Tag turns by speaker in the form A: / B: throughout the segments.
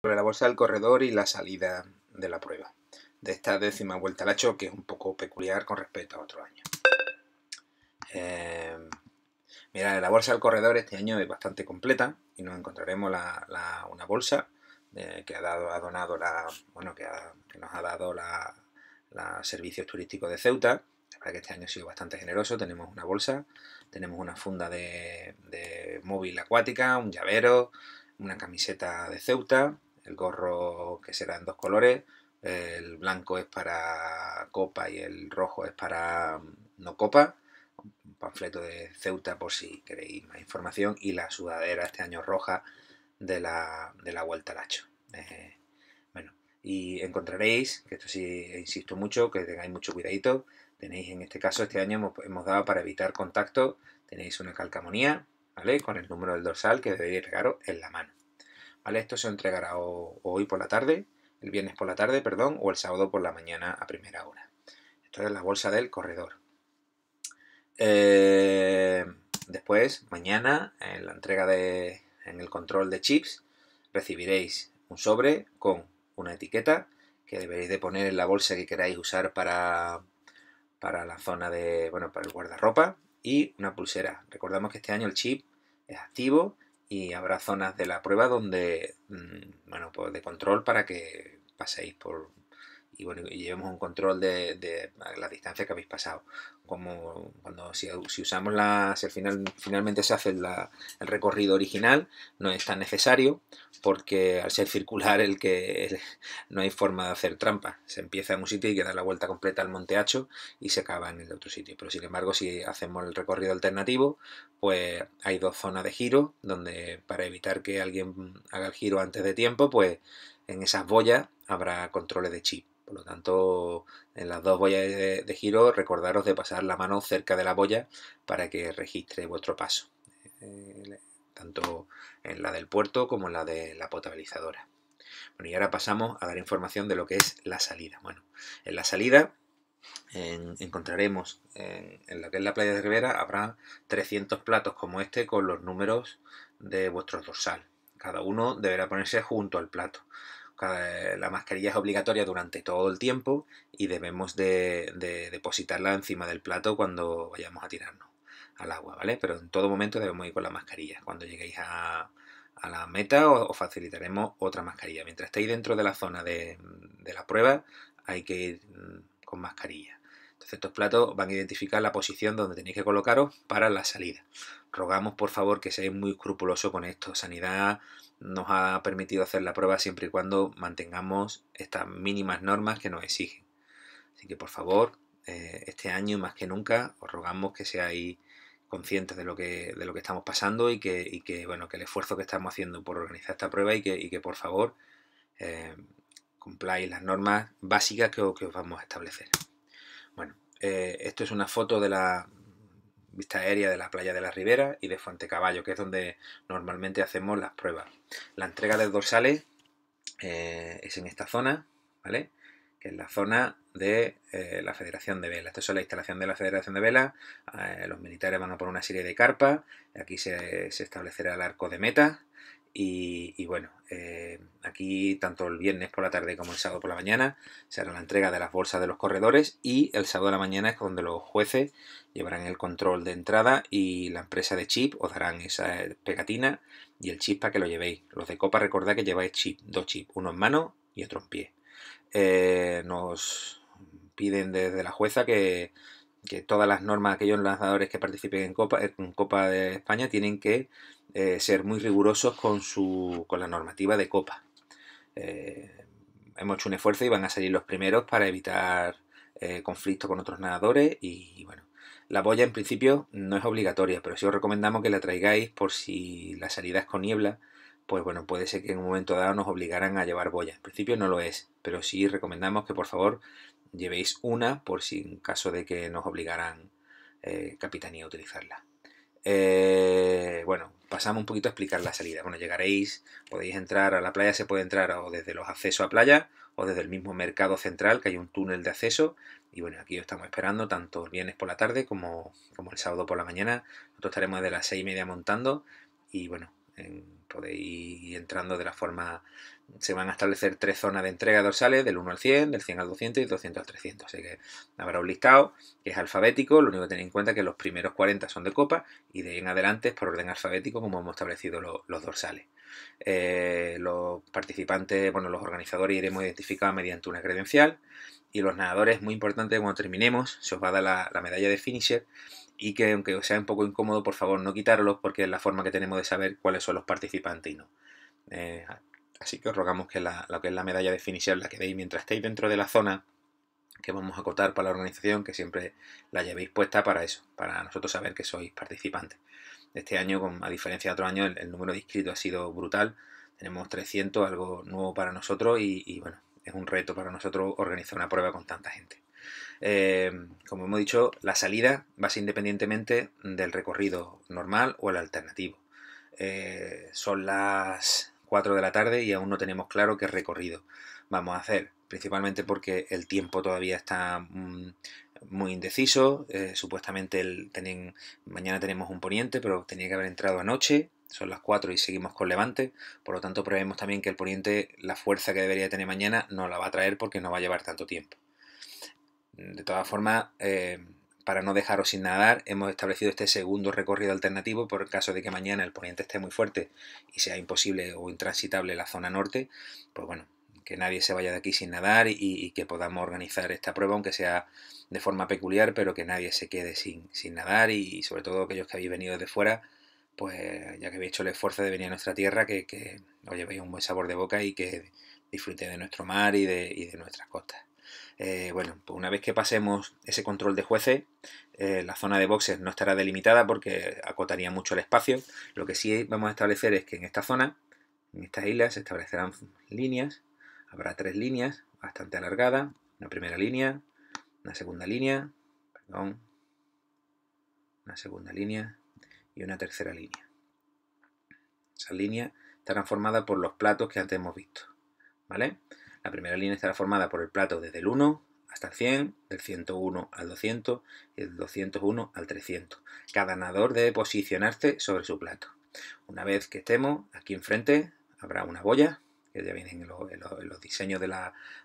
A: sobre la bolsa del corredor y la salida de la prueba de esta décima vuelta al hacho que es un poco peculiar con respecto a otro año em, mira, la bolsa del corredor este año es bastante completa y nos encontraremos una bolsa eh, que ha dado, ha donado la, bueno, que, nos ha dado la, Servicios Turísticos de Ceuta. para que este año ha sido bastante generoso. Tenemos una bolsa, tenemos una funda de móvil acuática, un llavero, una camiseta de Ceuta, el gorro que será en dos colores, el blanco es para copa y el rojo es para mm, no copa, un panfleto de Ceuta por si queréis más información y la sudadera este año roja de la, de la Vuelta al Hacho. Eh, bueno, y encontraréis, que esto sí insisto mucho, que tengáis mucho cuidadito, tenéis en este caso este año hemos, dado para evitar contacto, tenéis una calcamonía, ¿vale? Con el número del dorsal que debéis pegaros en la mano. Esto se entregará hoy por la tarde, el viernes por la tarde, perdón, o el sábado por la mañana a primera hora. Esto es la bolsa del corredor. Eh, después, mañana, en la entrega de, en el control de chips, recibiréis un sobre con una etiqueta que deberéis de poner en la bolsa que queráis usar para, para la zona de, bueno, para el guardarropa y una pulsera. Recordamos que este año el chip es activo y habrá zonas de la prueba donde, mm, bueno, pues de control para que paséis por, y, bueno, llevemos un control de, la distancia que habéis pasado. Como cuando si, usamos la, si final finalmente se hace el recorrido original, no es tan necesario porque al ser circular el que no hay forma de hacer trampa. Se empieza en un sitio y queda la vuelta completa al monteacho y se acaba en el otro sitio. Pero sin embargo, si hacemos el recorrido alternativo, pues hay dos zonas de giro donde para evitar que alguien haga el giro antes de tiempo, pues en esas boyas habrá controles de chip. Por lo tanto, en las dos boyas de, giro, recordaros de pasar la mano cerca de la boya para que registre vuestro paso, eh, tanto en la del puerto como en la de la potabilizadora. Bueno, y ahora pasamos a dar información de lo que es la salida. Bueno, en la salida encontraremos en, en, que es la playa de Rivera, habrá 300 platos como este con los números de vuestro dorsal. Cada uno deberá ponerse junto al plato. Eh, la mascarilla es obligatoria durante todo el tiempo y debemos de, depositarla encima del plato cuando vayamos a tirarnos al agua, ¿vale? Pero en todo momento debemos ir con la mascarilla. Cuando lleguéis a, la meta os, facilitaremos otra mascarilla. Mientras estéis dentro de la zona de, de, la prueba hay que ir mm, con mascarilla. Entonces estos platos van a identificar la posición donde tenéis que colocaros para la salida. Rogamos por favor que seáis muy escrupulosos con esto. Sanidad nos ha permitido hacer la prueba siempre y cuando mantengamos estas mínimas normas que nos exigen. Así que por favor, eh, este año más que nunca os rogamos que seáis conscientes de lo que, de lo que estamos pasando y que, bueno, que el esfuerzo que estamos haciendo por organizar esta prueba y que, por favor eh, cumpláis las normas básicas que, os vamos a establecer. Bueno, eh, esto es una foto de la, vista aérea de la playa de la Ribera y de Fuente Caballo que es donde normalmente hacemos las pruebas. La entrega de dorsales eh, es en esta zona, ¿vale? Que es la zona de eh, la Federación de Vela. Esto es la instalación de la Federación de Vela. Eh, los militares van a poner una serie de carpas. Aquí se, establecerá el arco de meta. y bueno, tanto el viernes por la tarde como el sábado por la mañana, será la entrega de las bolsas de los corredores y el sábado de la mañana es donde los jueces llevarán el control de entrada y la empresa de chip os darán esa eh, pegatina y el chip para que lo llevéis. Los de copa recordad que lleváis chip, dos chips, uno en mano y otro en pie. Eh, nos piden desde la jueza que todas las normas, aquellos lanzadores que participen en Copa, en Copa de España tienen que eh, ser muy rigurosos con, su, con la normativa de Copa. Eh, hemos hecho un esfuerzo y van a salir los primeros para evitar eh, conflictos con otros nadadores y, bueno, la boya en principio no es obligatoria, pero sí os recomendamos que la traigáis por si la salida es con niebla, pues bueno, puede ser que en un momento dado nos obligaran a llevar boya. En principio no lo es, pero sí recomendamos que por favor llevéis una por si en caso de que nos obligaran eh, capitanía a utilizarla. Eh, bueno, pasamos un poquito a explicar la salida. Bueno, llegaréis, podéis entrar a la playa, se puede entrar o desde los accesos a playa o desde el mismo mercado central, que hay un túnel de acceso. Y bueno, aquí os estamos esperando tanto el viernes por la tarde como, el sábado por la mañana. Nosotros estaremos de las seis y media montando y bueno, en podéis ir entrando de la forma... Se van a establecer tres zonas de entrega dorsales, del 1 al 100, del 100 al 200 y 200 al 300. Así que habrá un listado que es alfabético, lo único que tenéis en cuenta es que los primeros 40 son de copa y de ahí en adelante es por orden alfabético como hemos establecido los dorsales. Eh, los participantes, bueno, los organizadores iremos identificados mediante una credencial y los nadadores, muy importante, cuando terminemos, se os va a dar la medalla de finisher y que aunque os sea un poco incómodo, por favor no quitarlos porque es la forma que tenemos de saber cuáles son los participantes y no. Eh, así que os rogamos que la, lo que es la medalla de finisher la quedéis mientras estéis dentro de la zona que vamos a acotar para la organización, que siempre la llevéis puesta para eso, para nosotros saber que sois participantes. Este año, a diferencia de otro año, el, número de inscritos ha sido brutal. Tenemos 300, algo nuevo para nosotros y, y bueno, es un reto para nosotros organizar una prueba con tanta gente. Eh, como hemos dicho, la salida va a ser independientemente del recorrido normal o el alternativo. Eh, son las 4 de la tarde y aún no tenemos claro qué recorrido vamos a hacer, principalmente porque el tiempo todavía está mm, muy indeciso. Eh, supuestamente mañana tenemos un poniente, pero tenía que haber entrado anoche. Son las 4 y seguimos con levante. Por lo tanto, prevemos también que el poniente, la fuerza que debería tener mañana, no la va a traer porque no va a llevar tanto tiempo de todas formas, eh, para no dejaros sin nadar, hemos establecido este segundo recorrido alternativo por el caso de que mañana el poniente esté muy fuerte y sea imposible o intransitable la zona norte, pues bueno, que nadie se vaya de aquí sin nadar y, que podamos organizar esta prueba, aunque sea de forma peculiar, pero que nadie se quede sin, nadar y, sobre todo aquellos que habéis venido de fuera, pues ya que habéis hecho el esfuerzo de venir a nuestra tierra, que, os llevéis un buen sabor de boca y que disfrutéis de nuestro mar y de, y de nuestras costas. Eh, bueno, pues una vez que pasemos ese control de jueces, eh, la zona de boxes no estará delimitada porque acotaría mucho el espacio. Lo que sí vamos a establecer es que en esta zona, en estas islas, se establecerán líneas. Habrá tres líneas bastante alargadas. Una primera línea, una segunda línea, perdón, una segunda línea y una tercera línea. Esas líneas estarán formadas por los platos que antes hemos visto. ¿Vale? La primera línea estará formada por el plato desde el 1 hasta el 100, del 101 al 200 y del 201 al 300. Cada nadador debe posicionarse sobre su plato. Una vez que estemos aquí enfrente, habrá una boya, que ya vienen los, diseños de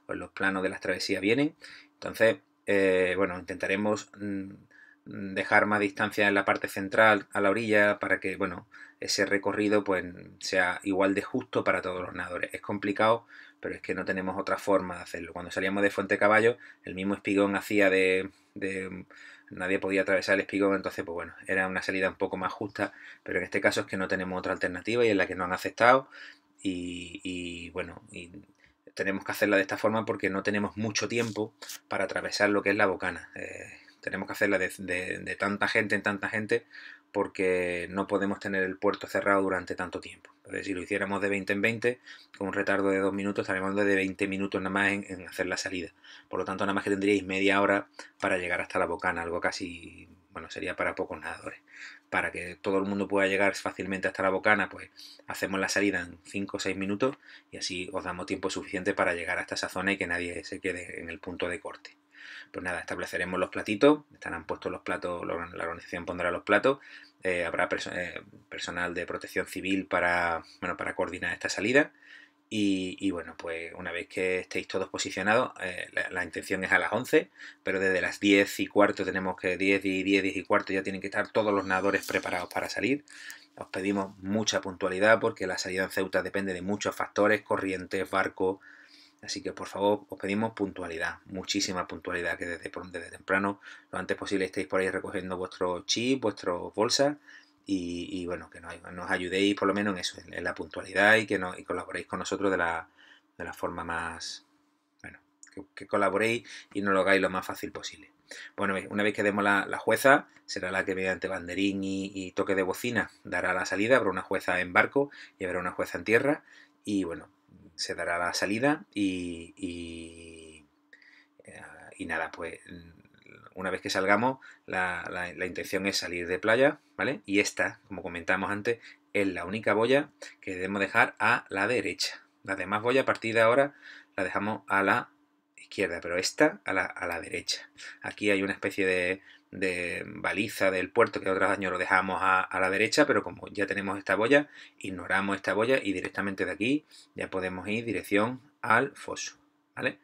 A: los planos de las travesías vienen. Entonces, eh, bueno, intentaremos mm, dejar más distancia en la parte central a la orilla para que, bueno, ese recorrido pues sea igual de justo para todos los nadadores. Es complicado pero es que no tenemos otra forma de hacerlo. Cuando salíamos de Fuente Caballo, el mismo espigón hacía de, de, Nadie podía atravesar el espigón, entonces, pues bueno, era una salida un poco más justa, pero en este caso es que no tenemos otra alternativa y es la que no han aceptado. Y, bueno, y tenemos que hacerla de esta forma porque no tenemos mucho tiempo para atravesar lo que es la bocana. Eh, tenemos que hacerla de, tanta gente en tanta gente porque no podemos tener el puerto cerrado durante tanto tiempo. Entonces, si lo hiciéramos de 20 en 20, con un retardo de 2 minutos, estaríamos de 20 minutos nada más en, en, hacer la salida. Por lo tanto, nada más que tendríais media hora para llegar hasta la bocana, algo casi, bueno, sería para pocos nadadores. Para que todo el mundo pueda llegar fácilmente hasta la bocana, pues hacemos la salida en 5 o 6 minutos y así os damos tiempo suficiente para llegar hasta esa zona y que nadie se quede en el punto de corte. Pues nada, estableceremos los platitos, estarán puestos los platos, la organización pondrá los platos, eh, habrá eh, personal de protección civil para, coordinar esta salida. Y, bueno, pues una vez que estéis todos posicionados, eh, la, intención es a las 11, pero desde las 10 y cuarto tenemos que 10 y 10, 10 y cuarto ya tienen que estar todos los nadadores preparados para salir. Os pedimos mucha puntualidad porque la salida en Ceuta depende de muchos factores, corrientes, barco, Así que por favor os pedimos puntualidad, muchísima puntualidad, que desde, temprano, lo antes posible, estéis por ahí recogiendo vuestro chip, vuestro bolsa y, bueno, que nos, ayudéis por lo menos en eso, en, la puntualidad y que colaboréis con nosotros de la, forma más, bueno, que, colaboréis y nos lo hagáis lo más fácil posible. Bueno, eh, una vez que demos la, jueza, será la que mediante banderín y toque de bocina dará la salida, habrá una jueza en barco y habrá una jueza en tierra y bueno, se dará la salida y, y, eh, nada, pues mm, una vez que salgamos, la, la, intención es salir de playa, ¿vale? Y esta, como comentábamos antes, es la única boya que debemos dejar a la derecha. La demás boya a partir de ahora la dejamos a la izquierda, pero esta a la, a la derecha. Aquí hay una especie de, baliza del puerto que otros años lo dejamos a, a, la derecha, pero como ya tenemos esta boya, ignoramos esta boya y directamente de aquí ya podemos ir dirección al foso, ¿vale?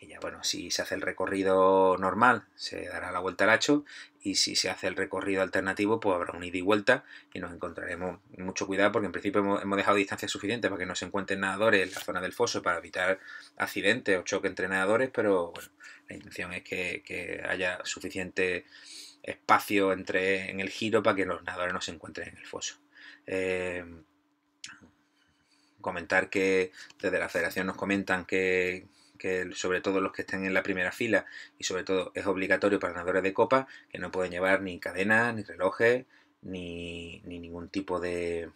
A: Y ya, bueno, si se hace el recorrido normal, se dará la vuelta al hacho. Y si se hace el recorrido alternativo, pues habrá un ida y vuelta y nos encontraremos mucho cuidado porque en principio hemos, dejado distancia suficiente para que no se encuentren nadadores en la zona del foso para evitar accidentes o choque entre nadadores, pero bueno, la intención es que, haya suficiente espacio entre, en el giro para que los nadadores no se encuentren en el foso. Eh, comentar que desde la federación nos comentan que, que sobre todo los que estén en la primera fila y sobre todo es obligatorio para ganadores de copa que no pueden llevar ni cadenas, ni relojes, ni, ningún tipo de,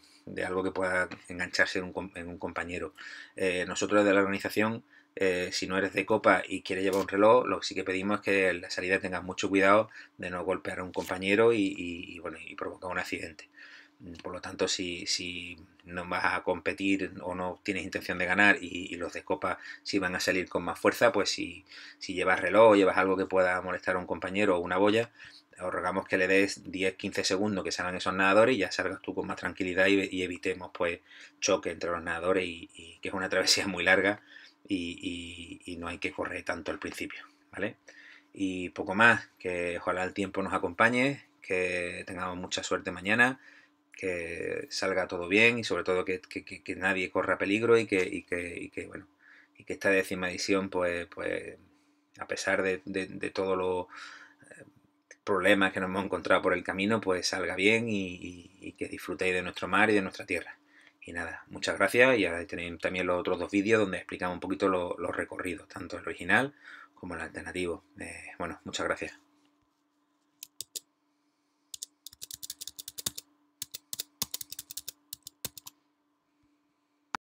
A: algo que pueda engancharse en un, compañero. Eh, nosotros de la organización, eh, si no eres de copa y quieres llevar un reloj, lo que sí que pedimos es que en la salida tengas mucho cuidado de no golpear a un compañero y, y provocar un accidente. Por lo tanto, si, no vas a competir o no tienes intención de ganar y, los de copa si van a salir con más fuerza, pues si, llevas reloj o llevas algo que pueda molestar a un compañero o una boya, os rogamos que le des 10-15 segundos que salgan esos nadadores y ya salgas tú con más tranquilidad y, evitemos pues choque entre los nadadores y, que es una travesía muy larga y, no hay que correr tanto al principio, Y poco más, que ojalá el tiempo nos acompañe, que tengamos mucha suerte mañana que salga todo bien y sobre todo que, nadie corra peligro y que, bueno, y que esta décima edición, pues, pues a pesar de, todos los eh, problemas que nos hemos encontrado por el camino, pues salga bien y, que disfrutéis de nuestro mar y de nuestra tierra. Y nada, muchas gracias y ahora tenéis también los otros dos vídeos donde explicamos un poquito los recorridos, tanto el original como el alternativo. Eh, bueno, muchas gracias.